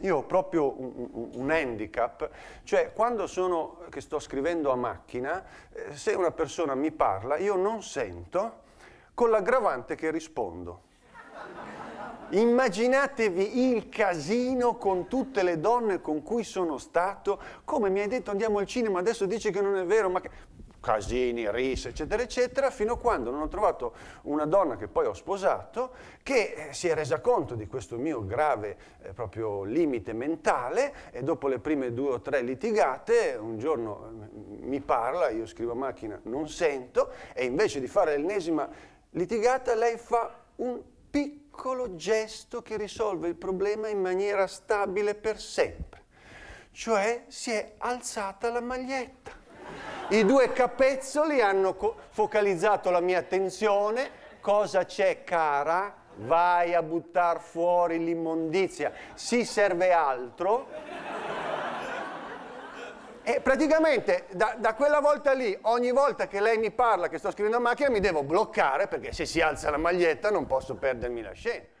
Io ho proprio un, un, un, handicap, cioè quando sono, che sto scrivendo a macchina, eh, se una persona mi parla, io non sento con l'aggravante che rispondo. Immaginatevi il casino con tutte le donne con cui sono stato, come mi hai detto andiamo al cinema, adesso dici che non è vero, ma che casini, risse, eccetera, eccetera, fino a quando non ho trovato una donna che poi ho sposato che eh, si è resa conto di questo mio grave eh, proprio limite mentale e dopo le prime due o tre litigate un giorno mm, mi parla, io scrivo a macchina, non sento e invece di fare l'ennesima litigata lei fa un piccolo gesto che risolve il problema in maniera stabile per sempre. Cioè si è alzata la maglietta i due capezzoli hanno focalizzato la mia attenzione. Cosa c'è, cara? Vai a buttare fuori l'immondizia. Si serve altro. E praticamente da, da, quella volta lì, ogni volta che lei mi parla che sto scrivendo a macchina, mi devo bloccare perché se si alza la maglietta non posso perdermi la scena.